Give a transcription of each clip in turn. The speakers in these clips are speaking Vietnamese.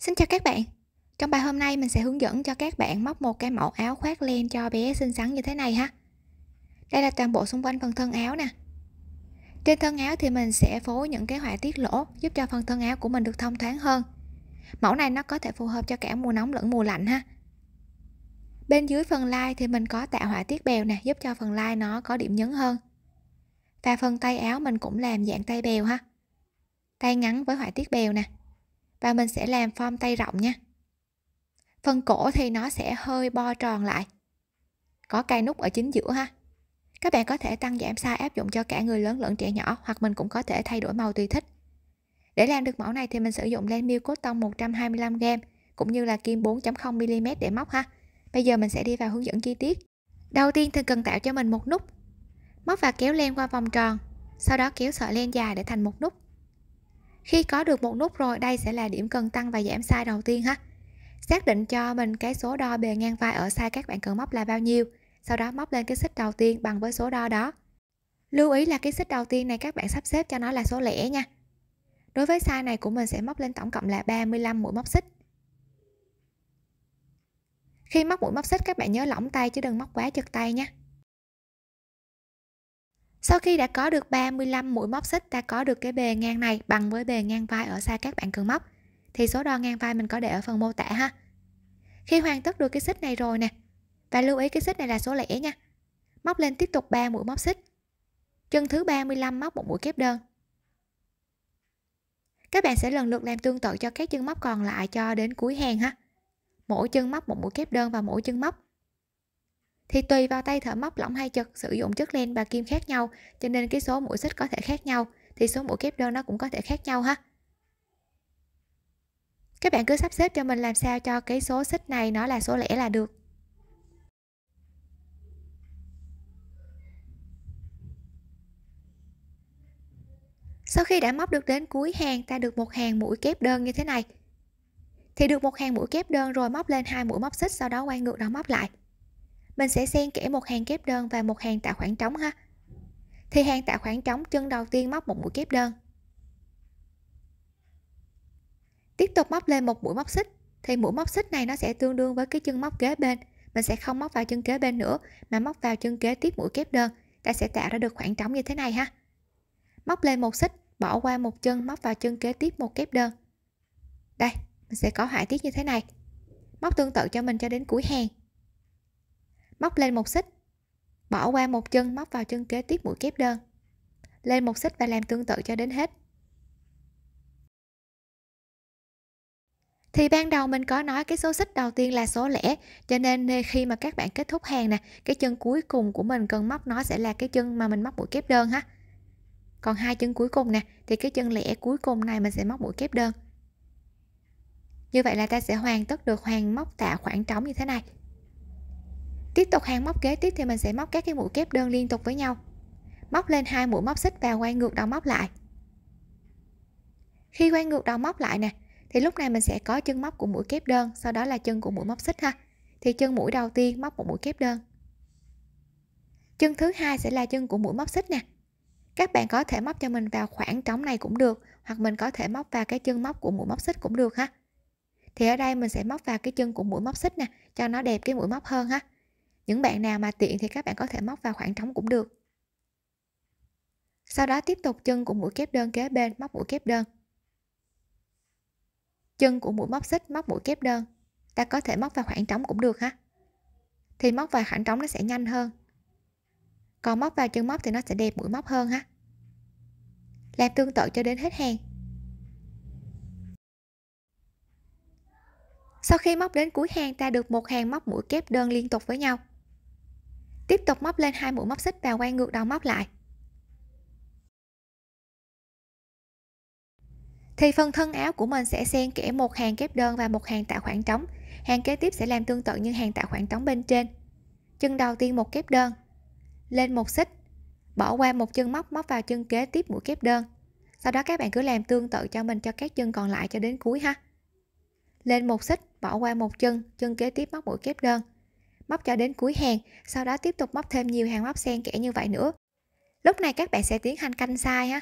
Xin chào các bạn Trong bài hôm nay mình sẽ hướng dẫn cho các bạn móc một cái mẫu áo khoác len cho bé xinh xắn như thế này ha Đây là toàn bộ xung quanh phần thân áo nè Trên thân áo thì mình sẽ phối những cái họa tiết lỗ giúp cho phần thân áo của mình được thông thoáng hơn Mẫu này nó có thể phù hợp cho cả mùa nóng lẫn mùa lạnh ha Bên dưới phần lai thì mình có tạo họa tiết bèo nè giúp cho phần lai nó có điểm nhấn hơn Và phần tay áo mình cũng làm dạng tay bèo ha Tay ngắn với họa tiết bèo nè và mình sẽ làm form tay rộng nha phần cổ thì nó sẽ hơi bo tròn lại có cây nút ở chính giữa ha các bạn có thể tăng giảm size áp dụng cho cả người lớn lẫn trẻ nhỏ hoặc mình cũng có thể thay đổi màu tùy thích để làm được mẫu này thì mình sử dụng len miêu cotton 125g cũng như là kim 4.0mm để móc ha bây giờ mình sẽ đi vào hướng dẫn chi tiết đầu tiên thì cần tạo cho mình một nút móc và kéo len qua vòng tròn sau đó kéo sợi len dài để thành một nút khi có được một nút rồi, đây sẽ là điểm cần tăng và giảm size đầu tiên ha. Xác định cho mình cái số đo bề ngang vai ở size các bạn cần móc là bao nhiêu. Sau đó móc lên cái xích đầu tiên bằng với số đo đó. Lưu ý là cái xích đầu tiên này các bạn sắp xếp cho nó là số lẻ nha. Đối với size này của mình sẽ móc lên tổng cộng là 35 mũi móc xích. Khi móc mũi móc xích các bạn nhớ lỏng tay chứ đừng móc quá chật tay nha sau khi đã có được 35 mũi móc xích ta có được cái bề ngang này bằng với bề ngang vai ở xa các bạn cần móc thì số đo ngang vai mình có để ở phần mô tả ha khi hoàn tất được cái xích này rồi nè và lưu ý cái xích này là số lẻ nha móc lên tiếp tục 3 mũi móc xích chân thứ 35 móc một mũi kép đơn các bạn sẽ lần lượt làm tương tự cho các chân móc còn lại cho đến cuối hàng ha mỗi chân móc một mũi kép đơn và mỗi chân móc thì tùy vào tay thợ móc lỏng hay chật sử dụng chất len và kim khác nhau cho nên cái số mũi xích có thể khác nhau thì số mũi kép đơn nó cũng có thể khác nhau ha các bạn cứ sắp xếp cho mình làm sao cho cái số xích này nó là số lẻ là được sau khi đã móc được đến cuối hàng ta được một hàng mũi kép đơn như thế này thì được một hàng mũi kép đơn rồi móc lên hai mũi móc xích sau đó quay ngược đó móc lại mình sẽ xen kẽ một hàng kép đơn và một hàng tạo khoảng trống ha thì hàng tạo khoảng trống chân đầu tiên móc một mũi kép đơn tiếp tục móc lên một mũi móc xích thì mũi móc xích này nó sẽ tương đương với cái chân móc kế bên mình sẽ không móc vào chân kế bên nữa mà móc vào chân kế tiếp mũi kép đơn ta sẽ tạo ra được khoảng trống như thế này ha móc lên một xích bỏ qua một chân móc vào chân kế tiếp một kép đơn đây mình sẽ có họa tiết như thế này móc tương tự cho mình cho đến cuối hàng móc lên một xích bỏ qua một chân móc vào chân kế tiếp mũi kép đơn lên một xích và làm tương tự cho đến hết thì ban đầu mình có nói cái số xích đầu tiên là số lẻ cho nên khi mà các bạn kết thúc hàng nè cái chân cuối cùng của mình cần móc nó sẽ là cái chân mà mình móc mũi kép đơn ha còn hai chân cuối cùng nè thì cái chân lẻ cuối cùng này mình sẽ móc mũi kép đơn như vậy là ta sẽ hoàn tất được hoàn móc tạo khoảng trống như thế này tiếp tục hàng móc kế tiếp thì mình sẽ móc các cái mũi kép đơn liên tục với nhau móc lên hai mũi móc xích và quay ngược đầu móc lại khi quay ngược đầu móc lại nè thì lúc này mình sẽ có chân móc của mũi kép đơn sau đó là chân của mũi móc xích ha thì chân mũi đầu tiên móc một mũi kép đơn chân thứ hai sẽ là chân của mũi móc xích nè các bạn có thể móc cho mình vào khoảng trống này cũng được hoặc mình có thể móc vào cái chân móc của mũi móc xích cũng được ha thì ở đây mình sẽ móc vào cái chân của mũi móc xích nè cho nó đẹp cái mũi móc hơn ha những bạn nào mà tiện thì các bạn có thể móc vào khoảng trống cũng được sau đó tiếp tục chân của mũi kép đơn kế bên móc mũi kép đơn chân của mũi móc xích móc mũi kép đơn ta có thể móc vào khoảng trống cũng được ha thì móc vào khoảng trống nó sẽ nhanh hơn còn móc vào chân móc thì nó sẽ đẹp mũi móc hơn ha làm tương tự cho đến hết hàng sau khi móc đến cuối hàng ta được một hàng móc mũi kép đơn liên tục với nhau tiếp tục móc lên hai mũi móc xích và quay ngược đầu móc lại thì phần thân áo của mình sẽ xen kẽ một hàng kép đơn và một hàng tạo khoảng trống hàng kế tiếp sẽ làm tương tự như hàng tạo khoảng trống bên trên chân đầu tiên một kép đơn lên một xích bỏ qua một chân móc móc vào chân kế tiếp mũi kép đơn sau đó các bạn cứ làm tương tự cho mình cho các chân còn lại cho đến cuối ha lên một xích bỏ qua một chân chân kế tiếp móc mũi kép đơn móc cho đến cuối hàng, sau đó tiếp tục móc thêm nhiều hàng móc xen kẽ như vậy nữa. Lúc này các bạn sẽ tiến hành canh size. ha.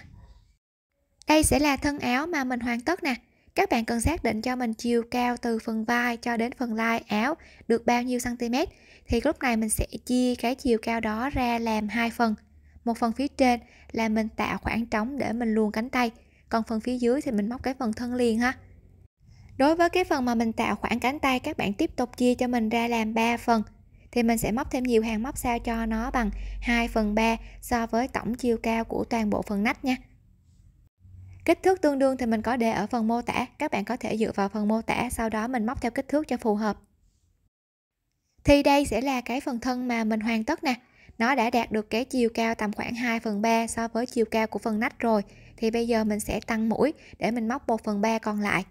Đây sẽ là thân áo mà mình hoàn tất nè. Các bạn cần xác định cho mình chiều cao từ phần vai cho đến phần lai áo được bao nhiêu cm thì lúc này mình sẽ chia cái chiều cao đó ra làm hai phần. Một phần phía trên là mình tạo khoảng trống để mình luồn cánh tay, còn phần phía dưới thì mình móc cái phần thân liền ha. Đối với cái phần mà mình tạo khoảng cánh tay các bạn tiếp tục chia cho mình ra làm 3 phần thì mình sẽ móc thêm nhiều hàng móc sao cho nó bằng 2 phần 3 so với tổng chiều cao của toàn bộ phần nách nha kích thước tương đương thì mình có để ở phần mô tả các bạn có thể dựa vào phần mô tả sau đó mình móc theo kích thước cho phù hợp thì đây sẽ là cái phần thân mà mình hoàn tất nè nó đã đạt được cái chiều cao tầm khoảng 2 phần 3 so với chiều cao của phần nách rồi thì bây giờ mình sẽ tăng mũi để mình móc 1 phần 3 còn lại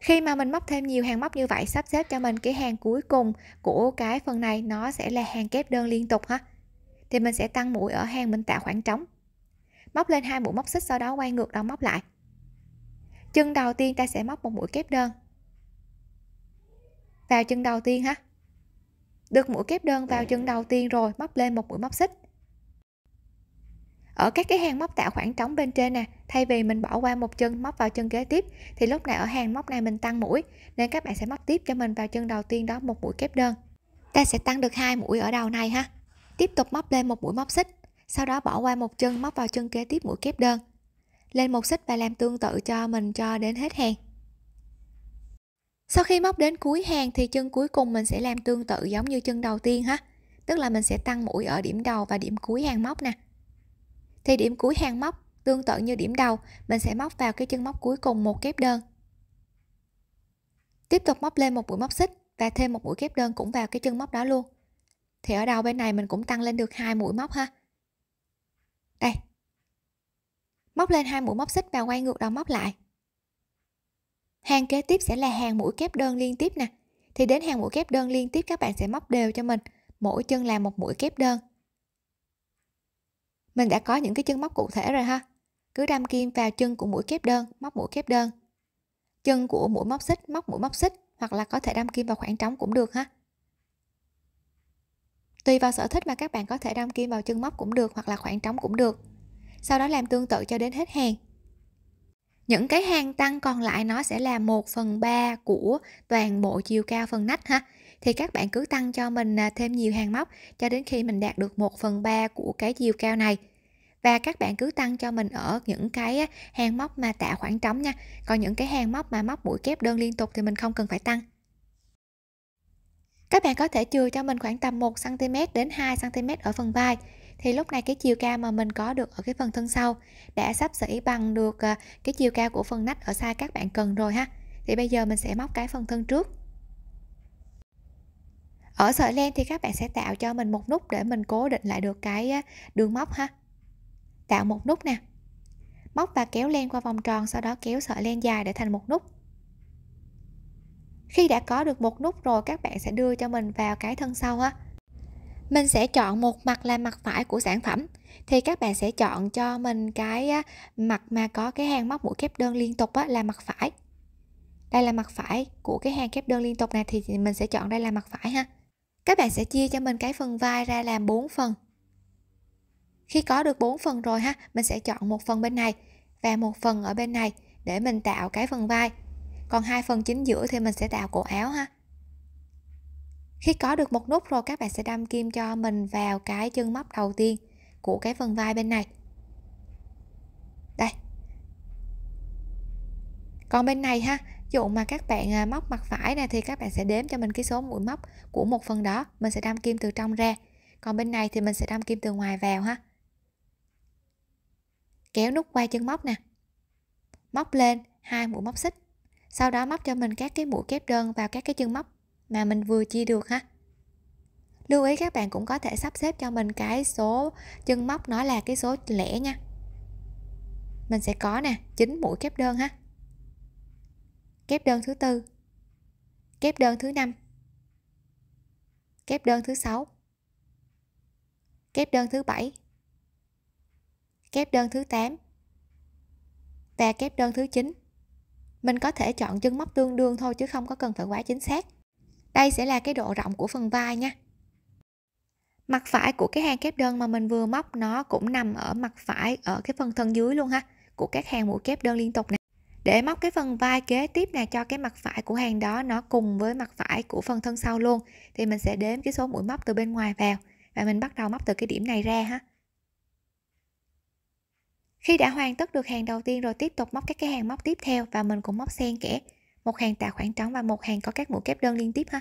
khi mà mình móc thêm nhiều hàng móc như vậy sắp xếp cho mình cái hàng cuối cùng của cái phần này nó sẽ là hàng kép đơn liên tục ha thì mình sẽ tăng mũi ở hàng mình tạo khoảng trống móc lên hai mũi móc xích sau đó quay ngược đầu móc lại chân đầu tiên ta sẽ móc một mũi kép đơn vào chân đầu tiên ha được mũi kép đơn vào chân đầu tiên rồi móc lên một mũi móc xích ở các cái hàng móc tạo khoảng trống bên trên nè thay vì mình bỏ qua một chân móc vào chân kế tiếp thì lúc này ở hàng móc này mình tăng mũi nên các bạn sẽ móc tiếp cho mình vào chân đầu tiên đó một mũi kép đơn ta sẽ tăng được hai mũi ở đầu này ha tiếp tục móc lên một mũi móc xích sau đó bỏ qua một chân móc vào chân kế tiếp mũi kép đơn lên một xích và làm tương tự cho mình cho đến hết hàng sau khi móc đến cuối hàng thì chân cuối cùng mình sẽ làm tương tự giống như chân đầu tiên ha tức là mình sẽ tăng mũi ở điểm đầu và điểm cuối hàng móc nè thì điểm cuối hàng móc tương tự như điểm đầu mình sẽ móc vào cái chân móc cuối cùng một kép đơn tiếp tục móc lên một mũi móc xích và thêm một mũi kép đơn cũng vào cái chân móc đó luôn thì ở đầu bên này mình cũng tăng lên được hai mũi móc ha đây móc lên hai mũi móc xích và quay ngược đầu móc lại hàng kế tiếp sẽ là hàng mũi kép đơn liên tiếp nè thì đến hàng mũi kép đơn liên tiếp các bạn sẽ móc đều cho mình mỗi chân là một mũi kép đơn mình đã có những cái chân móc cụ thể rồi ha. Cứ đâm kim vào chân của mũi kép đơn, móc mũi kép đơn. Chân của mũi móc xích, móc mũi móc xích hoặc là có thể đâm kim vào khoảng trống cũng được ha. Tùy vào sở thích mà các bạn có thể đâm kim vào chân móc cũng được hoặc là khoảng trống cũng được. Sau đó làm tương tự cho đến hết hàng. Những cái hàng tăng còn lại nó sẽ là 1 phần 3 của toàn bộ chiều cao phần nách ha thì các bạn cứ tăng cho mình à, thêm nhiều hàng móc cho đến khi mình đạt được 1 phần 3 của cái chiều cao này và các bạn cứ tăng cho mình ở những cái hàng móc mà tạo khoảng trống nha còn những cái hàng móc mà móc mũi kép đơn liên tục thì mình không cần phải tăng các bạn có thể chừa cho mình khoảng tầm 1 cm đến 2 cm ở phần vai thì lúc này cái chiều cao mà mình có được ở cái phần thân sau đã sắp xỉ bằng được à, cái chiều cao của phần nách ở size các bạn cần rồi ha thì bây giờ mình sẽ móc cái phần thân trước ở sợi len thì các bạn sẽ tạo cho mình một nút để mình cố định lại được cái đường móc ha tạo một nút nè móc và kéo len qua vòng tròn sau đó kéo sợi len dài để thành một nút khi đã có được một nút rồi các bạn sẽ đưa cho mình vào cái thân sau ha mình sẽ chọn một mặt là mặt phải của sản phẩm thì các bạn sẽ chọn cho mình cái mặt mà có cái hàng móc mũi kép đơn liên tục á, là mặt phải đây là mặt phải của cái hàng kép đơn liên tục này thì mình sẽ chọn đây là mặt phải ha các bạn sẽ chia cho mình cái phần vai ra làm 4 phần khi có được 4 phần rồi ha mình sẽ chọn một phần bên này và một phần ở bên này để mình tạo cái phần vai còn hai phần chính giữa thì mình sẽ tạo cổ áo ha khi có được một nút rồi các bạn sẽ đâm kim cho mình vào cái chân móc đầu tiên của cái phần vai bên này đây còn bên này ha dụ mà các bạn à, móc mặt phải này thì các bạn sẽ đếm cho mình cái số mũi móc của một phần đó mình sẽ đâm kim từ trong ra còn bên này thì mình sẽ đâm kim từ ngoài vào ha kéo nút quay chân móc nè móc lên hai mũi móc xích sau đó móc cho mình các cái mũi kép đơn vào các cái chân móc mà mình vừa chia được ha lưu ý các bạn cũng có thể sắp xếp cho mình cái số chân móc nó là cái số lẻ nha mình sẽ có nè 9 mũi kép đơn ha kép đơn thứ tư kép đơn thứ năm kép đơn thứ sáu kép đơn thứ bảy kép đơn thứ 8 và kép đơn thứ 9 mình có thể chọn chân móc tương đương thôi chứ không có cần phải quá chính xác đây sẽ là cái độ rộng của phần vai nha mặt phải của cái hàng kép đơn mà mình vừa móc nó cũng nằm ở mặt phải ở cái phần thân dưới luôn ha của các hàng mũi kép đơn liên tục nè để móc cái phần vai kế tiếp này cho cái mặt phải của hàng đó nó cùng với mặt phải của phần thân sau luôn thì mình sẽ đếm cái số mũi móc từ bên ngoài vào và mình bắt đầu móc từ cái điểm này ra ha khi đã hoàn tất được hàng đầu tiên rồi tiếp tục móc các cái hàng móc tiếp theo và mình cũng móc xen kẽ một hàng tạo khoảng trống và một hàng có các mũi kép đơn liên tiếp ha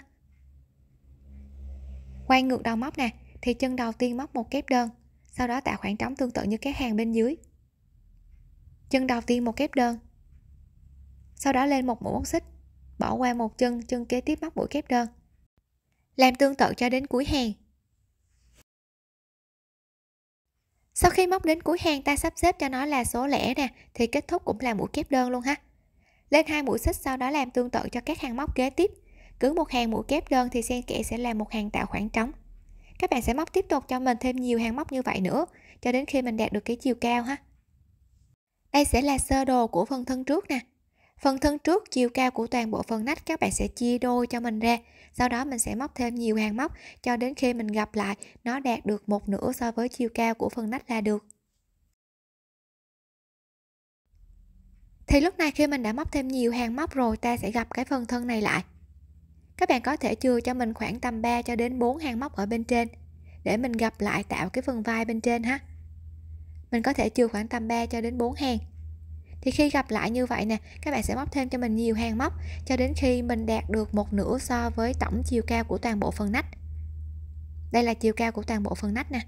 quay ngược đầu móc nè thì chân đầu tiên móc một kép đơn sau đó tạo khoảng trống tương tự như các hàng bên dưới chân đầu tiên một kép đơn sau đó lên một mũi móc xích, bỏ qua một chân, chân kế tiếp móc mũi kép đơn. Làm tương tự cho đến cuối hàng. Sau khi móc đến cuối hàng ta sắp xếp cho nó là số lẻ nè, thì kết thúc cũng là mũi kép đơn luôn ha. Lên hai mũi xích sau đó làm tương tự cho các hàng móc kế tiếp. Cứ một hàng mũi kép đơn thì xen kẽ sẽ là một hàng tạo khoảng trống. Các bạn sẽ móc tiếp tục cho mình thêm nhiều hàng móc như vậy nữa cho đến khi mình đạt được cái chiều cao ha. Đây sẽ là sơ đồ của phần thân trước nè, Phần thân trước chiều cao của toàn bộ phần nách các bạn sẽ chia đôi cho mình ra. Sau đó mình sẽ móc thêm nhiều hàng móc cho đến khi mình gặp lại nó đạt được một nửa so với chiều cao của phần nách là được. Thì lúc này khi mình đã móc thêm nhiều hàng móc rồi ta sẽ gặp cái phần thân này lại. Các bạn có thể chừa cho mình khoảng tầm 3 cho đến 4 hàng móc ở bên trên để mình gặp lại tạo cái phần vai bên trên ha. Mình có thể chừa khoảng tầm 3 cho đến 4 hàng thì khi gặp lại như vậy nè các bạn sẽ móc thêm cho mình nhiều hàng móc cho đến khi mình đạt được một nửa so với tổng chiều cao của toàn bộ phần nách đây là chiều cao của toàn bộ phần nách nè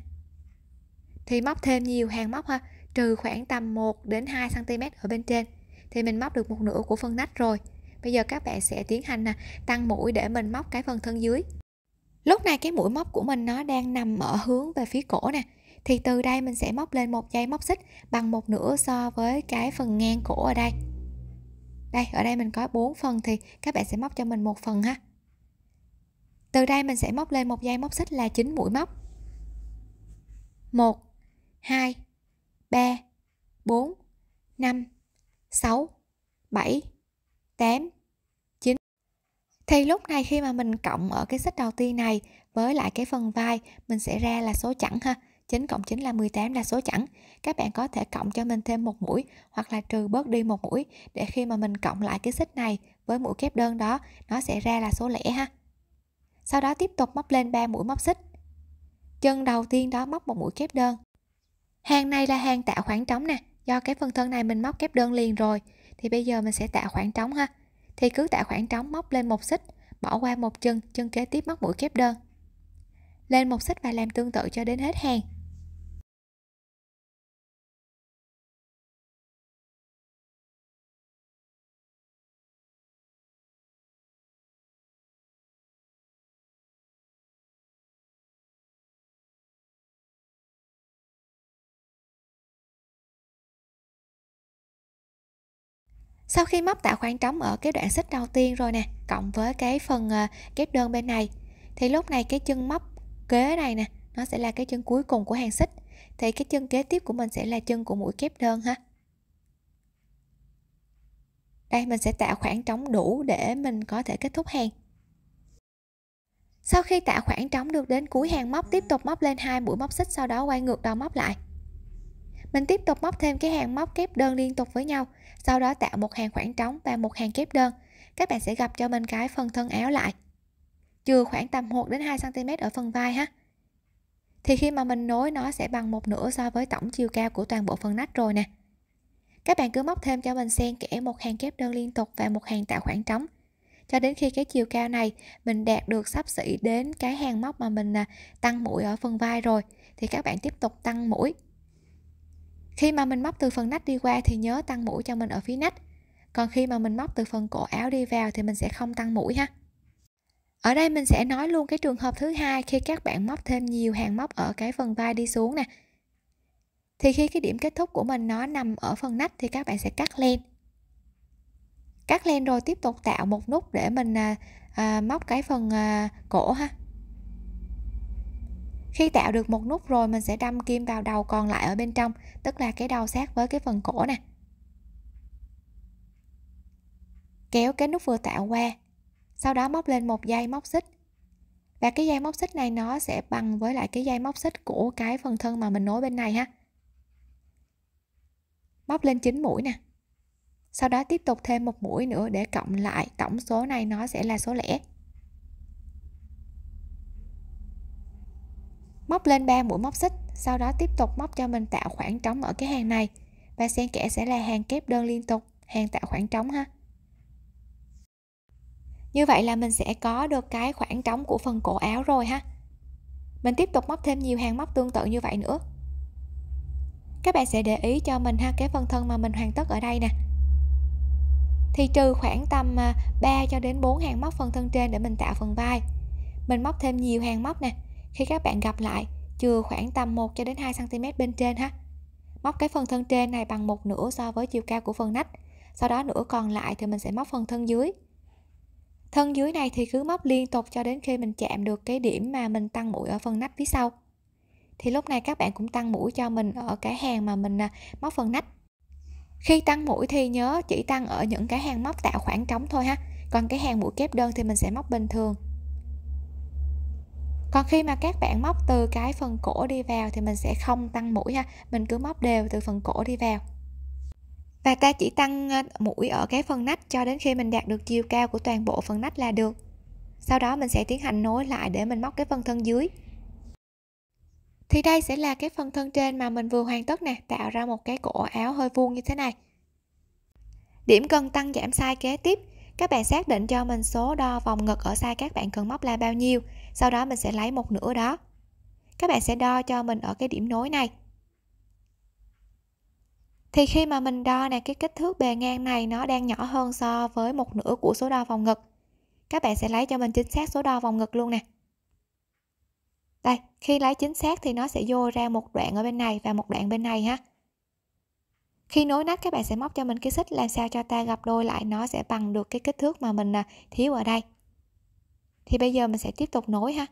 thì móc thêm nhiều hàng móc ha trừ khoảng tầm 1 đến 2 cm ở bên trên thì mình móc được một nửa của phần nách rồi bây giờ các bạn sẽ tiến hành nè tăng mũi để mình móc cái phần thân dưới lúc này cái mũi móc của mình nó đang nằm ở hướng về phía cổ nè thì từ đây mình sẽ móc lên một dây móc xích bằng một nửa so với cái phần ngang cổ ở đây đây ở đây mình có 4 phần thì các bạn sẽ móc cho mình một phần ha từ đây mình sẽ móc lên một dây móc xích là 9 mũi móc 1 2 3 4 5 6 7 8 9 thì lúc này khi mà mình cộng ở cái xích đầu tiên này với lại cái phần vai mình sẽ ra là số chẵn ha 9 cộng 9 là 18 là số chẵn. Các bạn có thể cộng cho mình thêm một mũi hoặc là trừ bớt đi một mũi để khi mà mình cộng lại cái xích này với mũi kép đơn đó nó sẽ ra là số lẻ ha. Sau đó tiếp tục móc lên 3 mũi móc xích. Chân đầu tiên đó móc một mũi kép đơn. Hàng này là hàng tạo khoảng trống nè, do cái phần thân này mình móc kép đơn liền rồi thì bây giờ mình sẽ tạo khoảng trống ha. Thì cứ tạo khoảng trống móc lên một xích, bỏ qua một chân, chân kế tiếp móc mũi kép đơn. Lên một xích và làm tương tự cho đến hết hàng. sau khi móc tạo khoảng trống ở cái đoạn xích đầu tiên rồi nè cộng với cái phần ờ, kép đơn bên này thì lúc này cái chân móc kế này nè nó sẽ là cái chân cuối cùng của hàng xích thì cái chân kế tiếp của mình sẽ là chân của mũi kép đơn ha đây mình sẽ tạo khoảng trống đủ để mình có thể kết thúc hàng sau khi tạo khoảng trống được đến cuối hàng móc tiếp tục móc lên hai mũi móc xích sau đó quay ngược đầu móc lại mình tiếp tục móc thêm cái hàng móc kép đơn liên tục với nhau sau đó tạo một hàng khoảng trống và một hàng kép đơn. Các bạn sẽ gặp cho mình cái phần thân áo lại. trừ khoảng tầm 1 đến 2 cm ở phần vai ha. Thì khi mà mình nối nó sẽ bằng một nửa so với tổng chiều cao của toàn bộ phần nách rồi nè. Các bạn cứ móc thêm cho mình xen kẽ một hàng kép đơn liên tục và một hàng tạo khoảng trống cho đến khi cái chiều cao này mình đạt được sắp xỉ đến cái hàng móc mà mình à, tăng mũi ở phần vai rồi thì các bạn tiếp tục tăng mũi khi mà mình móc từ phần nách đi qua thì nhớ tăng mũi cho mình ở phía nách. Còn khi mà mình móc từ phần cổ áo đi vào thì mình sẽ không tăng mũi ha. Ở đây mình sẽ nói luôn cái trường hợp thứ hai khi các bạn móc thêm nhiều hàng móc ở cái phần vai đi xuống nè. Thì khi cái điểm kết thúc của mình nó nằm ở phần nách thì các bạn sẽ cắt len. Cắt len rồi tiếp tục tạo một nút để mình à, à, móc cái phần à, cổ ha khi tạo được một nút rồi mình sẽ đâm kim vào đầu còn lại ở bên trong tức là cái đầu sát với cái phần cổ nè kéo cái nút vừa tạo qua sau đó móc lên một dây móc xích và cái dây móc xích này nó sẽ bằng với lại cái dây móc xích của cái phần thân mà mình nối bên này ha móc lên chín mũi nè sau đó tiếp tục thêm một mũi nữa để cộng lại tổng số này nó sẽ là số lẻ móc lên 3 mũi móc xích sau đó tiếp tục móc cho mình tạo khoảng trống ở cái hàng này và xen kẽ sẽ là hàng kép đơn liên tục hàng tạo khoảng trống ha như vậy là mình sẽ có được cái khoảng trống của phần cổ áo rồi ha mình tiếp tục móc thêm nhiều hàng móc tương tự như vậy nữa các bạn sẽ để ý cho mình ha cái phần thân mà mình hoàn tất ở đây nè thì trừ khoảng tầm 3 à, cho đến 4 hàng móc phần thân trên để mình tạo phần vai mình móc thêm nhiều hàng móc nè khi các bạn gặp lại chừa khoảng tầm 1 cho đến 2 cm bên trên ha. Móc cái phần thân trên này bằng một nửa so với chiều cao của phần nách. Sau đó nửa còn lại thì mình sẽ móc phần thân dưới. Thân dưới này thì cứ móc liên tục cho đến khi mình chạm được cái điểm mà mình tăng mũi ở phần nách phía sau. Thì lúc này các bạn cũng tăng mũi cho mình ở cái hàng mà mình à, móc phần nách. Khi tăng mũi thì nhớ chỉ tăng ở những cái hàng móc tạo khoảng trống thôi ha. Còn cái hàng mũi kép đơn thì mình sẽ móc bình thường còn khi mà các bạn móc từ cái phần cổ đi vào thì mình sẽ không tăng mũi ha mình cứ móc đều từ phần cổ đi vào và ta chỉ tăng ờ, mũi ở cái phần nách cho đến khi mình đạt được chiều cao của toàn bộ phần nách là được sau đó mình sẽ tiến hành nối lại để mình móc cái phần thân dưới thì đây sẽ là cái phần thân trên mà mình vừa hoàn tất nè tạo ra một cái cổ áo hơi vuông như thế này điểm cần tăng giảm sai kế tiếp các bạn xác định cho mình số đo vòng ngực ở size các bạn cần móc là bao nhiêu sau đó mình sẽ lấy một nửa đó các bạn sẽ đo cho mình ở cái điểm nối này thì khi mà mình đo nè cái kích thước bề ngang này nó đang nhỏ hơn so với một nửa của số đo vòng ngực các bạn sẽ lấy cho mình chính xác số đo vòng ngực luôn nè đây khi lấy chính xác thì nó sẽ vô ra một đoạn ở bên này và một đoạn bên này ha khi nối nách các bạn sẽ móc cho mình cái xích làm sao cho ta gặp đôi lại nó sẽ bằng được cái kích thước mà mình à, thiếu ở đây thì bây giờ mình sẽ tiếp tục nối ha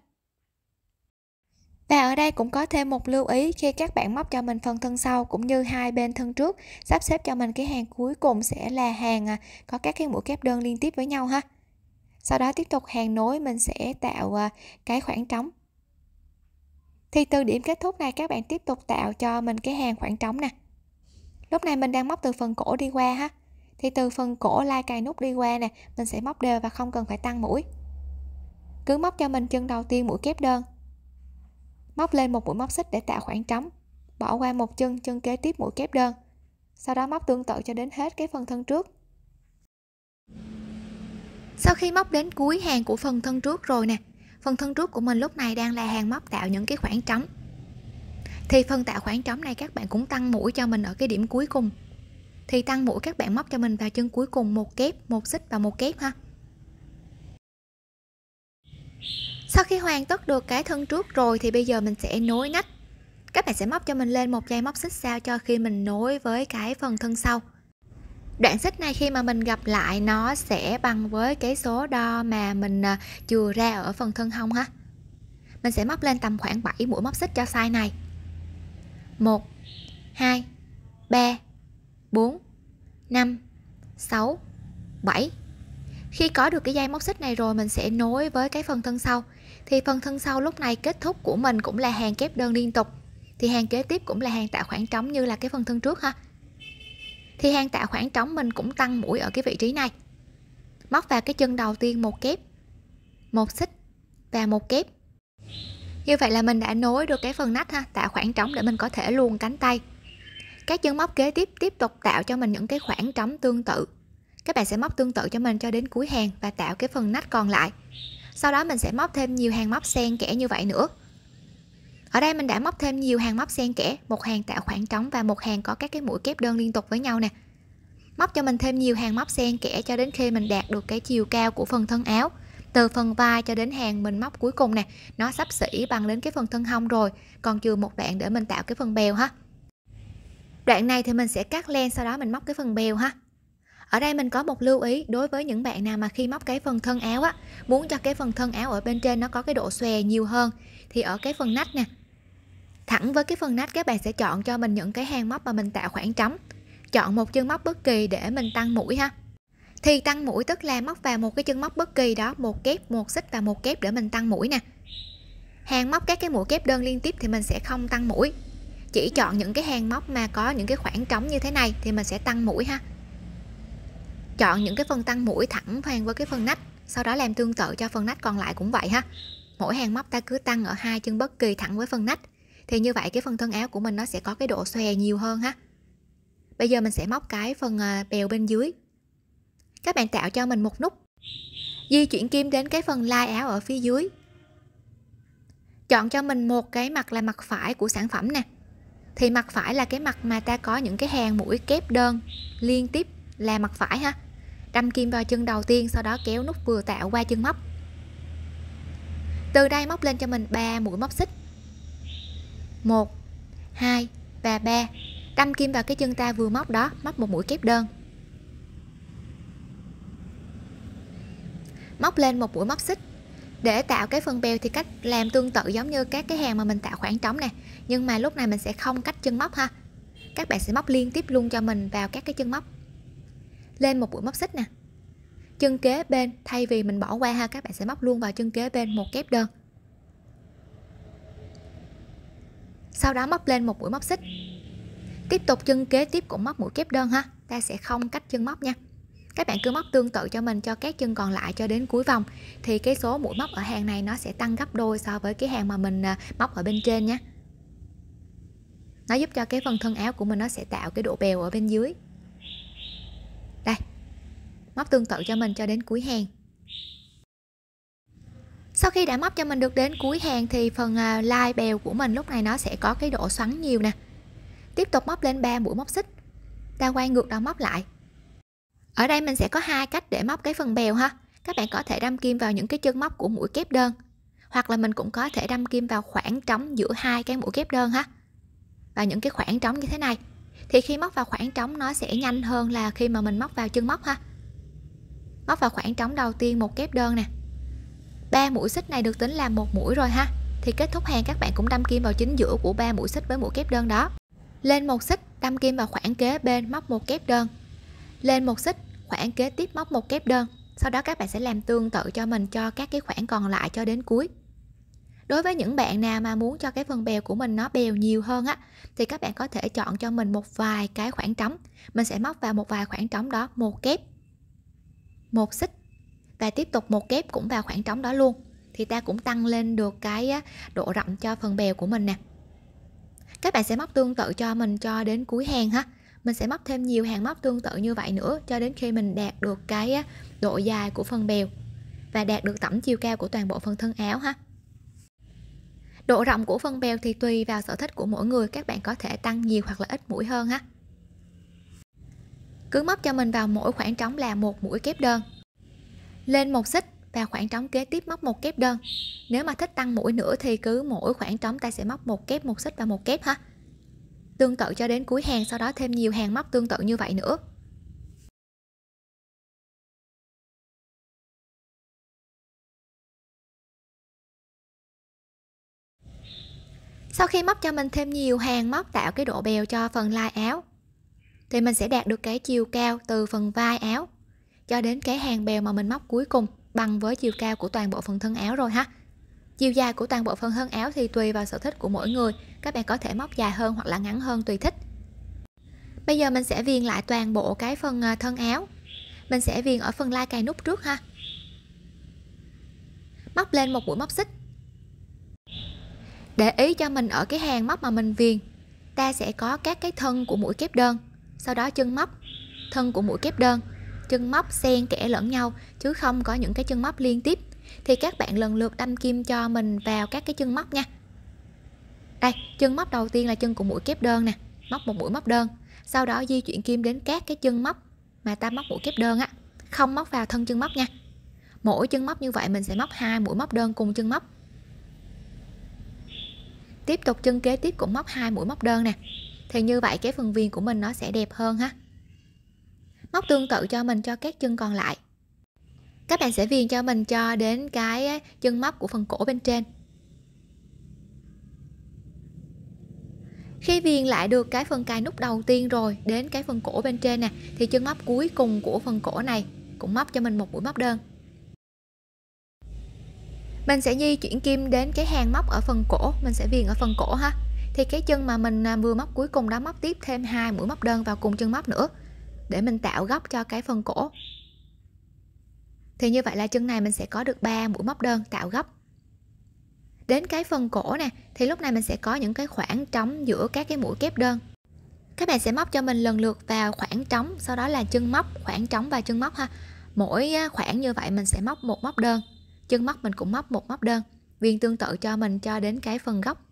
và ở đây cũng có thêm một lưu ý khi các bạn móc cho mình phần thân sau cũng như hai bên thân trước sắp xếp cho mình cái hàng cuối cùng sẽ là hàng à, có các cái mũi kép đơn liên tiếp với nhau ha sau đó tiếp tục hàng nối mình sẽ tạo à, cái khoảng trống thì từ điểm kết thúc này các bạn tiếp tục tạo cho mình cái hàng khoảng trống nè lúc này mình đang móc từ phần cổ đi qua ha thì từ phần cổ lai cài nút đi qua nè mình sẽ móc đều và không cần phải tăng mũi cứ móc cho mình chân đầu tiên mũi kép đơn móc lên một mũi móc xích để tạo khoảng trống bỏ qua một chân chân kế tiếp mũi kép đơn sau đó móc tương tự cho đến hết cái phần thân trước sau khi móc đến cuối hàng của phần thân trước rồi nè phần thân trước của mình lúc này đang là hàng móc tạo những cái khoảng trống thì phần tạo khoảng trống này các bạn cũng tăng mũi cho mình ở cái điểm cuối cùng thì tăng mũi các bạn móc cho mình vào chân cuối cùng một kép một xích và một kép ha sau khi hoàn tất được cái thân trước rồi thì bây giờ mình sẽ nối nách các bạn sẽ móc cho mình lên một dây móc xích sao cho khi mình nối với cái phần thân sau đoạn xích này khi mà mình gặp lại nó sẽ bằng với cái số đo mà mình à, chừa ra ở phần thân hông ha mình sẽ móc lên tầm khoảng 7 mũi móc xích cho size này 1 2 3 4 5 6 7 khi có được cái dây móc xích này rồi mình sẽ nối với cái phần thân sau thì phần thân sau lúc này kết thúc của mình cũng là hàng kép đơn liên tục thì hàng kế tiếp cũng là hàng tạo khoảng trống như là cái phần thân trước ha thì hàng tạo khoảng trống mình cũng tăng mũi ở cái vị trí này móc vào cái chân đầu tiên một kép một xích và một kép như vậy là mình đã nối được cái phần nách ha tạo khoảng trống để mình có thể luồn cánh tay các chân móc kế tiếp tiếp tục tạo cho mình những cái khoảng trống tương tự các bạn sẽ móc tương tự cho mình cho đến cuối hàng và tạo cái phần nách còn lại sau đó mình sẽ móc thêm nhiều hàng móc xen kẽ như vậy nữa ở đây mình đã móc thêm nhiều hàng móc xen kẽ một hàng tạo khoảng trống và một hàng có các cái mũi kép đơn liên tục với nhau nè móc cho mình thêm nhiều hàng móc xen kẽ cho đến khi mình đạt được cái chiều cao của phần thân áo từ phần vai cho đến hàng mình móc cuối cùng nè nó sắp xỉ bằng đến cái phần thân hông rồi còn chưa một đoạn để mình tạo cái phần bèo ha đoạn này thì mình sẽ cắt len sau đó mình móc cái phần bèo ha ở đây mình có một lưu ý đối với những bạn nào mà khi móc cái phần thân áo á muốn cho cái phần thân áo ở bên trên nó có cái độ xòe nhiều hơn thì ở cái phần nách nè thẳng với cái phần nách các bạn sẽ chọn cho mình những cái hàng móc mà mình tạo khoảng trống chọn một chân móc bất kỳ để mình tăng mũi ha thì tăng mũi tức là móc vào một cái chân móc bất kỳ đó một kép một xích và một kép để mình tăng mũi nè hàng móc các cái mũi kép đơn liên tiếp thì mình sẽ không tăng mũi chỉ chọn những cái hàng móc mà có những cái khoảng trống như thế này thì mình sẽ tăng mũi ha chọn những cái phần tăng mũi thẳng hoàn với cái phần nách sau đó làm tương tự cho phần nách còn lại cũng vậy ha mỗi hàng móc ta cứ tăng ở hai chân bất kỳ thẳng với phần nách thì như vậy cái phần thân áo của mình nó sẽ có cái độ xòe nhiều hơn ha bây giờ mình sẽ móc cái phần à, bèo bên dưới các bạn tạo cho mình một nút di chuyển kim đến cái phần lai áo ở phía dưới chọn cho mình một cái mặt là mặt phải của sản phẩm nè thì mặt phải là cái mặt mà ta có những cái hàng mũi kép đơn liên tiếp là mặt phải ha đâm kim vào chân đầu tiên sau đó kéo nút vừa tạo qua chân móc từ đây móc lên cho mình 3 mũi móc xích 1 2 và 3 đâm kim vào cái chân ta vừa móc đó móc một mũi kép đơn móc lên một mũi móc xích để tạo cái phần bèo thì cách làm tương tự giống như các cái hàng mà mình tạo khoảng trống nè nhưng mà lúc này mình sẽ không cách chân móc ha các bạn sẽ móc liên tiếp luôn cho mình vào các cái chân móc lên một mũi móc xích nè chân kế bên thay vì mình bỏ qua ha các bạn sẽ móc luôn vào chân kế bên một kép đơn sau đó móc lên một mũi móc xích tiếp tục chân kế tiếp cũng móc mũi kép đơn ha ta sẽ không cách chân móc nha các bạn cứ móc tương tự cho mình cho các chân còn lại cho đến cuối vòng thì cái số mũi móc ở hàng này nó sẽ tăng gấp đôi so với cái hàng mà mình à, móc ở bên trên nhé nó giúp cho cái phần thân áo của mình nó sẽ tạo cái độ bèo ở bên dưới đây móc tương tự cho mình cho đến cuối hàng sau khi đã móc cho mình được đến cuối hàng thì phần à, lai bèo của mình lúc này nó sẽ có cái độ xoắn nhiều nè tiếp tục móc lên 3 mũi móc xích ta quay ngược đầu móc lại ở đây mình sẽ có hai cách để móc cái phần bèo ha các bạn có thể đâm kim vào những cái chân móc của mũi kép đơn hoặc là mình cũng có thể đâm kim vào khoảng trống giữa hai cái mũi kép đơn ha và những cái khoảng trống như thế này thì khi móc vào khoảng trống nó sẽ nhanh hơn là khi mà mình móc vào chân móc ha móc vào khoảng trống đầu tiên một kép đơn nè ba mũi xích này được tính là một mũi rồi ha thì kết thúc hàng các bạn cũng đâm kim vào chính giữa của ba mũi xích với mũi kép đơn đó lên một xích đâm kim vào khoảng kế bên móc một kép đơn lên một xích khoảng kế tiếp móc một kép đơn sau đó các bạn sẽ làm tương tự cho mình cho các cái khoảng còn lại cho đến cuối đối với những bạn nào mà muốn cho cái phần bèo của mình nó bèo nhiều hơn á thì các bạn có thể chọn cho mình một vài cái khoảng trống mình sẽ móc vào một vài khoảng trống đó một kép một xích và tiếp tục một kép cũng vào khoảng trống đó luôn thì ta cũng tăng lên được cái độ rộng cho phần bèo của mình nè các bạn sẽ móc tương tự cho mình cho đến cuối hàng ha mình sẽ móc thêm nhiều hàng móc tương tự như vậy nữa cho đến khi mình đạt được cái độ dài của phần bèo và đạt được tổng chiều cao của toàn bộ phần thân áo ha độ rộng của phần bèo thì tùy vào sở thích của mỗi người các bạn có thể tăng nhiều hoặc là ít mũi hơn ha cứ móc cho mình vào mỗi khoảng trống là một mũi kép đơn lên một xích và khoảng trống kế tiếp móc một kép đơn nếu mà thích tăng mũi nữa thì cứ mỗi khoảng trống ta sẽ móc một kép một xích và một kép ha tương tự cho đến cuối hàng sau đó thêm nhiều hàng móc tương tự như vậy nữa sau khi móc cho mình thêm nhiều hàng móc tạo cái độ bèo cho phần lai áo thì mình sẽ đạt được cái chiều cao từ phần vai áo cho đến cái hàng bèo mà mình móc cuối cùng bằng với chiều cao của toàn bộ phần thân áo rồi ha Chiều dài của toàn bộ phần hơn áo thì tùy vào sở thích của mỗi người, các bạn có thể móc dài hơn hoặc là ngắn hơn tùy thích. Bây giờ mình sẽ viền lại toàn bộ cái phần à, thân áo. Mình sẽ viền ở phần lai cài nút trước ha. Móc lên một mũi móc xích. Để ý cho mình ở cái hàng móc mà mình viền, ta sẽ có các cái thân của mũi kép đơn, sau đó chân móc, thân của mũi kép đơn, chân móc xen kẽ lẫn nhau chứ không có những cái chân móc liên tiếp thì các bạn lần lượt đâm kim cho mình vào các cái chân móc nha đây chân móc đầu tiên là chân của mũi kép đơn nè móc một mũi móc đơn sau đó di chuyển kim đến các cái chân móc mà ta móc mũi kép đơn á không móc vào thân chân móc nha mỗi chân móc như vậy mình sẽ móc hai mũi móc đơn cùng chân móc tiếp tục chân kế tiếp cũng móc hai mũi móc đơn nè thì như vậy cái phần viên của mình nó sẽ đẹp hơn ha móc tương tự cho mình cho các chân còn lại các bạn sẽ viền cho mình cho đến cái chân móc của phần cổ bên trên khi viền lại được cái phần cài nút đầu tiên rồi đến cái phần cổ bên trên nè thì chân móc cuối cùng của phần cổ này cũng móc cho mình một mũi móc đơn mình sẽ di chuyển kim đến cái hàng móc ở phần cổ mình sẽ viền ở phần cổ ha thì cái chân mà mình à, vừa móc cuối cùng đó móc tiếp thêm hai mũi móc đơn vào cùng chân móc nữa để mình tạo góc cho cái phần cổ thì như vậy là chân này mình sẽ có được 3 mũi móc đơn tạo góc đến cái phần cổ nè thì lúc này mình sẽ có những cái khoảng trống giữa các cái mũi kép đơn các bạn sẽ móc cho mình lần lượt vào khoảng trống sau đó là chân móc khoảng trống và chân móc ha mỗi khoảng như vậy mình sẽ móc một móc đơn chân móc mình cũng móc một móc đơn viên tương tự cho mình cho đến cái phần góc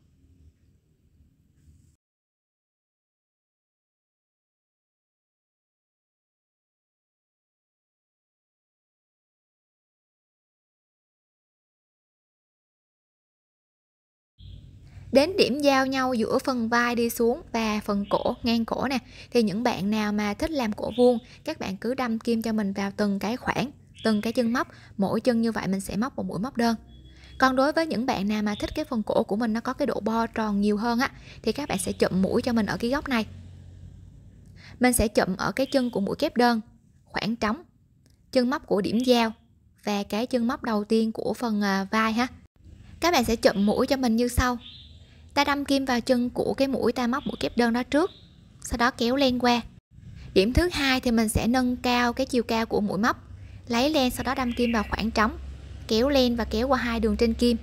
đến điểm giao nhau giữa phần vai đi xuống và phần cổ ngang cổ nè thì những bạn nào mà thích làm cổ vuông các bạn cứ đâm kim cho mình vào từng cái khoảng từng cái chân móc mỗi chân như vậy mình sẽ móc một mũi móc đơn còn đối với những bạn nào mà thích cái phần cổ của mình nó có cái độ bo tròn nhiều hơn á thì các bạn sẽ chậm mũi cho mình ở cái góc này mình sẽ chậm ở cái chân của mũi kép đơn khoảng trống chân móc của điểm giao và cái chân móc đầu tiên của phần à, vai ha các bạn sẽ chậm mũi cho mình như sau ta đâm kim vào chân của cái mũi ta móc mũi kép đơn đó trước sau đó kéo len qua điểm thứ hai thì mình sẽ nâng cao cái chiều cao của mũi móc lấy len sau đó đâm kim vào khoảng trống kéo len và kéo qua hai đường trên kim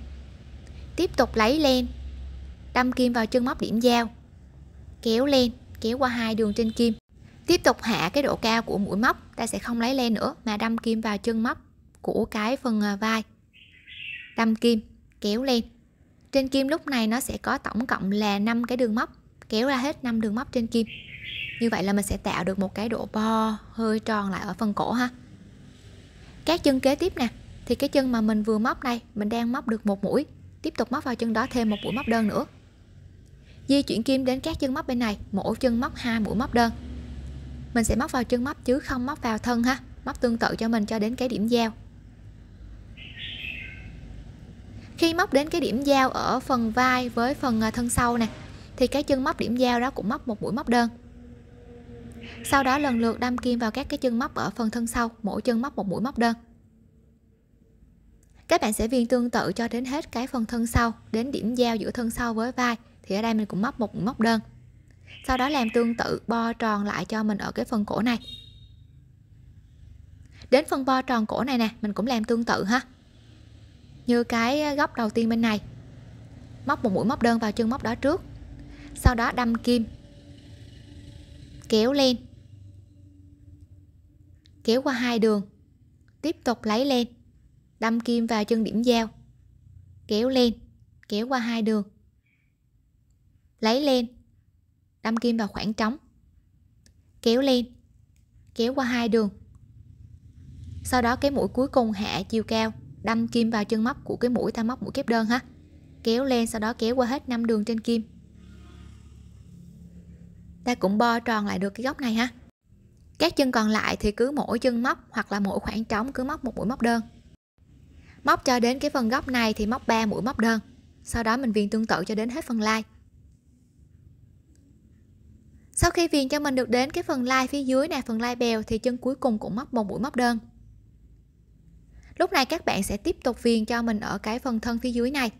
tiếp tục lấy len đâm kim vào chân móc điểm giao kéo len kéo qua hai đường trên kim tiếp tục hạ cái độ cao của mũi móc ta sẽ không lấy len nữa mà đâm kim vào chân móc của cái phần à, vai đâm kim kéo len trên kim lúc này nó sẽ có tổng cộng là 5 cái đường móc kéo ra hết 5 đường móc trên kim như vậy là mình sẽ tạo được một cái độ bo hơi tròn lại ở phần cổ ha các chân kế tiếp nè thì cái chân mà mình vừa móc đây mình đang móc được một mũi tiếp tục móc vào chân đó thêm một mũi móc đơn nữa di chuyển kim đến các chân móc bên này mỗi chân móc hai mũi móc đơn mình sẽ móc vào chân móc chứ không móc vào thân ha móc tương tự cho mình cho đến cái điểm giao khi móc đến cái điểm giao ở phần vai với phần à, thân sau nè thì cái chân móc điểm giao đó cũng móc một mũi móc đơn sau đó lần lượt đâm kim vào các cái chân móc ở phần thân sau mỗi chân móc một mũi móc đơn các bạn sẽ viên tương tự cho đến hết cái phần thân sau đến điểm giao giữa thân sau với vai thì ở đây mình cũng móc một mũi móc đơn sau đó làm tương tự bo tròn lại cho mình ở cái phần cổ này đến phần bo tròn cổ này nè mình cũng làm tương tự ha như cái góc đầu tiên bên này móc một mũi móc đơn vào chân móc đó trước sau đó đâm kim kéo lên kéo qua hai đường tiếp tục lấy lên đâm kim vào chân điểm giao kéo lên kéo qua hai đường lấy lên đâm kim vào khoảng trống kéo lên kéo qua hai đường sau đó cái mũi cuối cùng hạ chiều cao đâm kim vào chân móc của cái mũi ta móc mũi kép đơn ha kéo lên sau đó kéo qua hết 5 đường trên kim ta cũng bo tròn lại được cái góc này ha các chân còn lại thì cứ mỗi chân móc hoặc là mỗi khoảng trống cứ móc một mũi móc đơn móc cho đến cái phần góc này thì móc 3 mũi móc đơn sau đó mình viền tương tự cho đến hết phần lai sau khi viền cho mình được đến cái phần lai phía dưới này phần lai bèo thì chân cuối cùng cũng móc một mũi móc đơn lúc này các bạn sẽ tiếp tục viền cho mình ở cái phần thân phía dưới này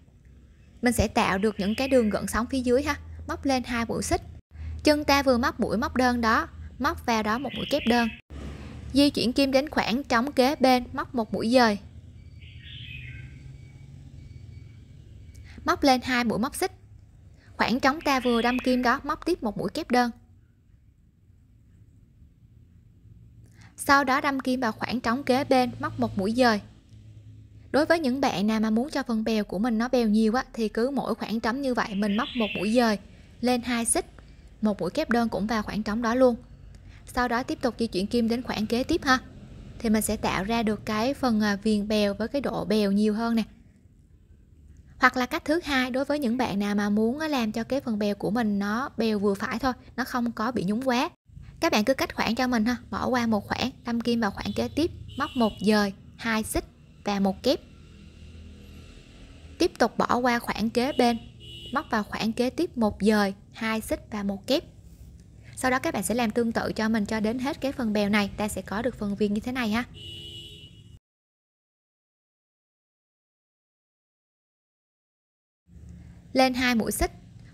mình sẽ tạo được những cái đường gợn sóng phía dưới ha móc lên hai mũi xích chân ta vừa móc mũi móc đơn đó móc vào đó một mũi kép đơn di chuyển kim đến khoảng trống kế bên móc một mũi dời móc lên hai mũi móc xích khoảng trống ta vừa đâm kim đó móc tiếp một mũi kép đơn sau đó đâm kim vào khoảng trống kế bên móc một mũi dời đối với những bạn nào mà muốn cho phần bèo của mình nó bèo nhiều á thì cứ mỗi khoảng trống như vậy mình móc một mũi dời lên hai xích một mũi kép đơn cũng vào khoảng trống đó luôn sau đó tiếp tục di chuyển kim đến khoảng kế tiếp ha thì mình sẽ tạo ra được cái phần à, viền bèo với cái độ bèo nhiều hơn nè hoặc là cách thứ hai đối với những bạn nào mà muốn làm cho cái phần bèo của mình nó bèo vừa phải thôi nó không có bị nhúng quá các bạn cứ cách khoảng cho mình ha bỏ qua một khoảng đâm kim vào khoảng kế tiếp móc một dời hai xích và một kép tiếp tục bỏ qua khoảng kế bên móc vào khoảng kế tiếp một dời hai xích và một kép sau đó các bạn sẽ làm tương tự cho mình cho đến hết cái phần bèo này ta sẽ có được phần viên như thế này ha lên hai mũi xích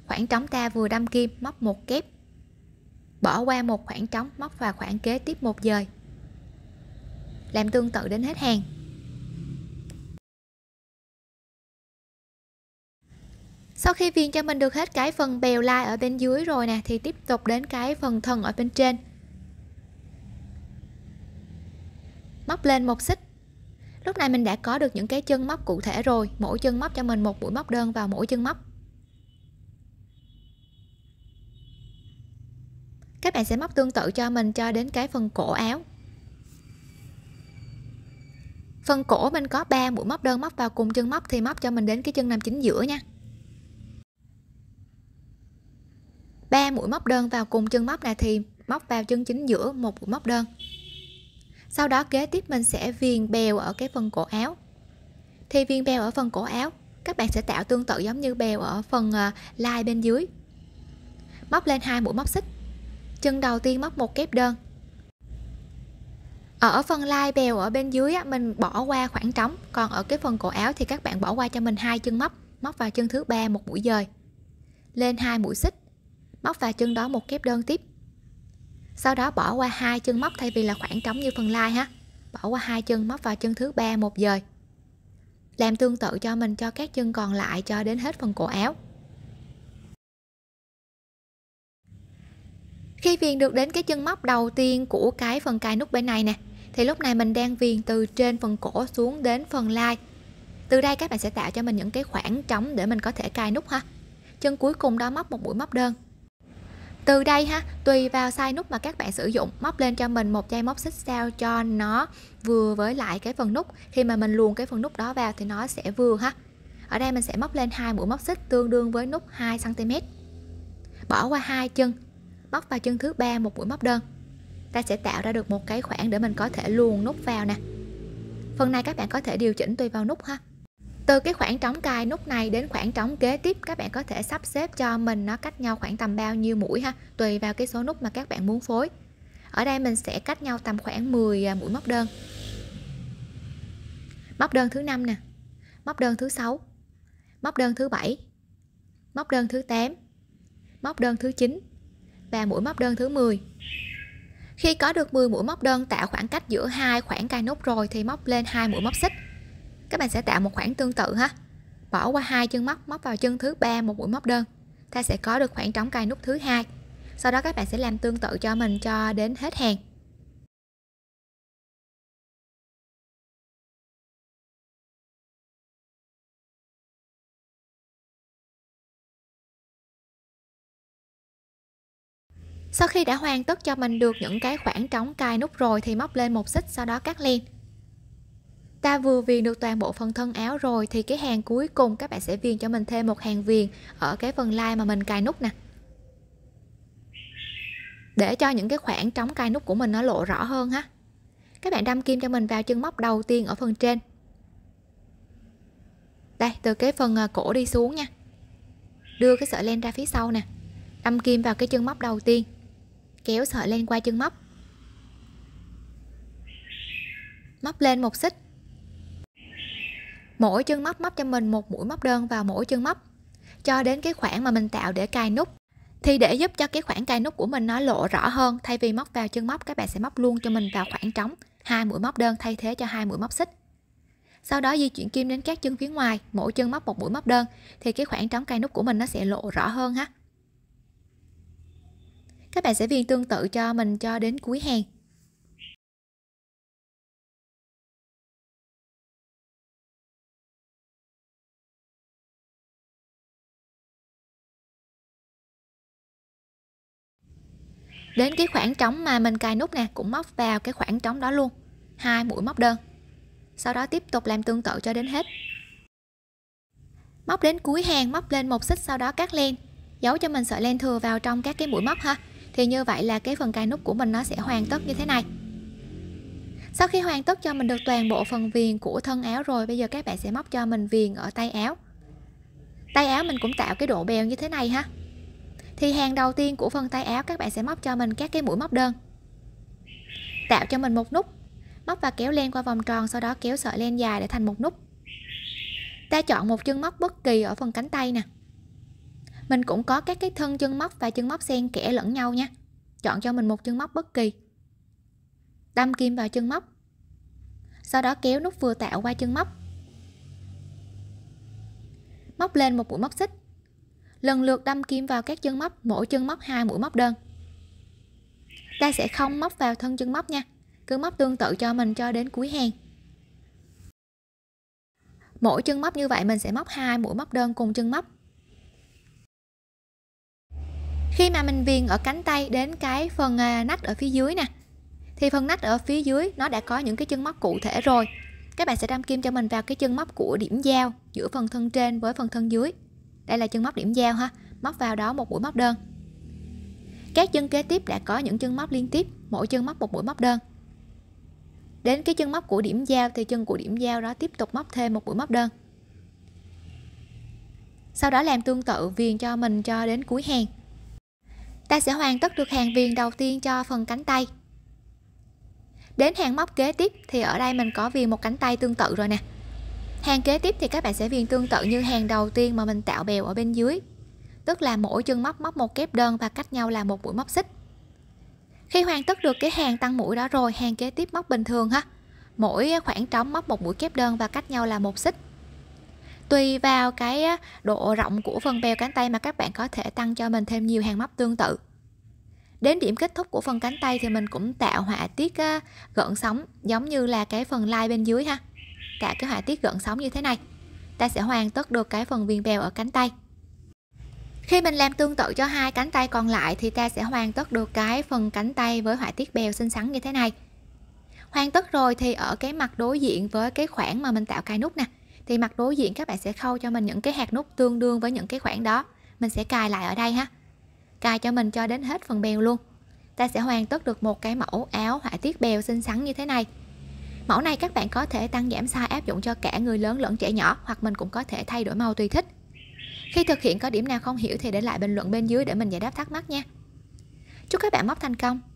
khoảng trống ta vừa đâm kim móc một kép bỏ qua một khoảng trống móc vào khoảng kế tiếp một dời làm tương tự đến hết hàng sau khi viền cho mình được hết cái phần bèo lai ở bên dưới rồi nè thì tiếp tục đến cái phần thân ở bên trên móc lên một xích lúc này mình đã có được những cái chân móc cụ thể rồi mỗi chân móc cho mình một mũi móc đơn vào mỗi chân móc các bạn sẽ móc tương tự cho mình cho đến cái phần cổ áo phần cổ mình có 3 mũi móc đơn móc vào cùng chân móc thì móc cho mình đến cái chân nằm chính giữa nha 3 mũi móc đơn vào cùng chân móc này thì móc vào chân chính giữa một mũi móc đơn sau đó kế tiếp mình sẽ viền bèo ở cái phần cổ áo thì viền bèo ở phần cổ áo các bạn sẽ tạo tương tự giống như bèo ở phần à, lai bên dưới móc lên hai mũi móc xích chân đầu tiên móc một kép đơn ở phần lai bèo ở bên dưới mình bỏ qua khoảng trống còn ở cái phần cổ áo thì các bạn bỏ qua cho mình hai chân móc móc vào chân thứ ba một mũi dời lên hai mũi xích móc vào chân đó một kép đơn tiếp sau đó bỏ qua hai chân móc thay vì là khoảng trống như phần lai ha bỏ qua hai chân móc vào chân thứ ba một dời làm tương tự cho mình cho các chân còn lại cho đến hết phần cổ áo khi viền được đến cái chân móc đầu tiên của cái phần cài nút bên này nè thì lúc này mình đang viền từ trên phần cổ xuống đến phần lai từ đây các bạn sẽ tạo cho mình những cái khoảng trống để mình có thể cài nút ha chân cuối cùng đó móc một mũi móc đơn từ đây ha tùy vào size nút mà các bạn sử dụng móc lên cho mình một dây móc xích sao cho nó vừa với lại cái phần nút khi mà mình luồn cái phần nút đó vào thì nó sẽ vừa ha ở đây mình sẽ móc lên hai mũi móc xích tương đương với nút 2 cm bỏ qua hai chân móc vào chân thứ ba một mũi móc đơn ta sẽ tạo ra được một cái khoảng để mình có thể luồn nút vào nè phần này các bạn có thể điều chỉnh tùy vào nút ha từ cái khoảng trống cài nút này đến khoảng trống kế tiếp các bạn có thể sắp xếp cho mình nó cách nhau khoảng tầm bao nhiêu mũi ha tùy vào cái số nút mà các bạn muốn phối ở đây mình sẽ cách nhau tầm khoảng 10 à, mũi móc đơn móc đơn thứ năm nè móc đơn thứ sáu móc đơn thứ bảy móc đơn thứ 8 móc đơn thứ 9 và mũi móc đơn thứ 10. Khi có được 10 mũi móc đơn tạo khoảng cách giữa hai khoảng cài nút rồi thì móc lên hai mũi móc xích. Các bạn sẽ tạo một khoảng tương tự ha. Bỏ qua hai chân móc, móc vào chân thứ ba một mũi móc đơn. Ta sẽ có được khoảng trống cài nút thứ hai. Sau đó các bạn sẽ làm tương tự cho mình cho đến hết hàng. sau khi đã hoàn tất cho mình được những cái khoảng trống cài nút rồi thì móc lên một xích sau đó cắt liền ta vừa viền được toàn bộ phần thân áo rồi thì cái hàng cuối cùng các bạn sẽ viền cho mình thêm một hàng viền ở cái phần lai mà mình cài nút nè để cho những cái khoảng trống cài nút của mình nó lộ rõ hơn ha các bạn đâm kim cho mình vào chân móc đầu tiên ở phần trên đây từ cái phần à, cổ đi xuống nha đưa cái sợi len ra phía sau nè đâm kim vào cái chân móc đầu tiên kéo sợi lên qua chân móc móc lên một xích mỗi chân móc móc cho mình một mũi móc đơn vào mỗi chân móc cho đến cái khoảng mà mình tạo để cài nút thì để giúp cho cái khoảng cài nút của mình nó lộ rõ hơn thay vì móc vào chân móc các bạn sẽ móc luôn cho mình vào khoảng trống hai mũi móc đơn thay thế cho hai mũi móc xích sau đó di chuyển kim đến các chân phía ngoài mỗi chân móc một mũi móc đơn thì cái khoảng trống cài nút của mình nó sẽ lộ rõ hơn ha các bạn sẽ viền tương tự cho mình cho đến cuối hàng đến cái khoảng trống mà mình cài nút nè cũng móc vào cái khoảng trống đó luôn hai mũi móc đơn sau đó tiếp tục làm tương tự cho đến hết móc đến cuối hàng móc lên một xích sau đó cắt len giấu cho mình sợi len thừa vào trong các cái mũi móc ha thì như vậy là cái phần cài nút của mình nó sẽ hoàn tất như thế này sau khi hoàn tất cho mình được toàn bộ phần viền của thân áo rồi bây giờ các bạn sẽ móc cho mình viền ở tay áo tay áo mình cũng tạo cái độ bèo như thế này ha thì hàng đầu tiên của phần tay áo các bạn sẽ móc cho mình các cái mũi móc đơn tạo cho mình một nút móc và kéo len qua vòng tròn sau đó kéo sợi len dài để thành một nút ta chọn một chân móc bất kỳ ở phần cánh tay nè mình cũng có các cái thân chân móc và chân móc xen kẽ lẫn nhau nha chọn cho mình một chân móc bất kỳ đâm kim vào chân móc sau đó kéo nút vừa tạo qua chân móc móc lên một mũi móc xích lần lượt đâm kim vào các chân móc mỗi chân móc hai mũi móc đơn ta sẽ không móc vào thân chân móc nha cứ móc tương tự cho mình cho đến cuối hàng mỗi chân móc như vậy mình sẽ móc hai mũi móc đơn cùng chân móc khi mà mình viền ở cánh tay đến cái phần à, nách ở phía dưới nè thì phần nách ở phía dưới nó đã có những cái chân móc cụ thể rồi các bạn sẽ đâm kim cho mình vào cái chân móc của điểm giao giữa phần thân trên với phần thân dưới đây là chân móc điểm giao ha móc vào đó một mũi móc đơn các chân kế tiếp đã có những chân móc liên tiếp mỗi chân móc một mũi móc đơn đến cái chân móc của điểm giao thì chân của điểm giao đó tiếp tục móc thêm một mũi móc đơn sau đó làm tương tự viền cho mình cho đến cuối hàng ta sẽ hoàn tất được hàng viền đầu tiên cho phần cánh tay đến hàng móc kế tiếp thì ở đây mình có viền một cánh tay tương tự rồi nè hàng kế tiếp thì các bạn sẽ viền tương tự như hàng đầu tiên mà mình tạo bèo ở bên dưới tức là mỗi chân móc móc một kép đơn và cách nhau là một mũi móc xích khi hoàn tất được cái hàng tăng mũi đó rồi hàng kế tiếp móc bình thường ha mỗi khoảng trống móc một mũi kép đơn và cách nhau là một xích tùy vào cái độ rộng của phần bèo cánh tay mà các bạn có thể tăng cho mình thêm nhiều hàng móc tương tự đến điểm kết thúc của phần cánh tay thì mình cũng tạo họa tiết gợn sóng giống như là cái phần lai bên dưới ha tạo cái họa tiết gợn sóng như thế này ta sẽ hoàn tất được cái phần viền bèo ở cánh tay khi mình làm tương tự cho hai cánh tay còn lại thì ta sẽ hoàn tất được cái phần cánh tay với họa tiết bèo xinh xắn như thế này hoàn tất rồi thì ở cái mặt đối diện với cái khoảng mà mình tạo cài nút nè thì mặt đối diện các bạn sẽ khâu cho mình những cái hạt nút tương đương với những cái khoảng đó mình sẽ cài lại ở đây ha cài cho mình cho đến hết phần bèo luôn ta sẽ hoàn tất được một cái mẫu áo họa tiết bèo xinh xắn như thế này mẫu này các bạn có thể tăng giảm size áp dụng cho cả người lớn lẫn trẻ nhỏ hoặc mình cũng có thể thay đổi màu tùy thích khi thực hiện có điểm nào không hiểu thì để lại bình luận bên dưới để mình giải đáp thắc mắc nha chúc các bạn móc thành công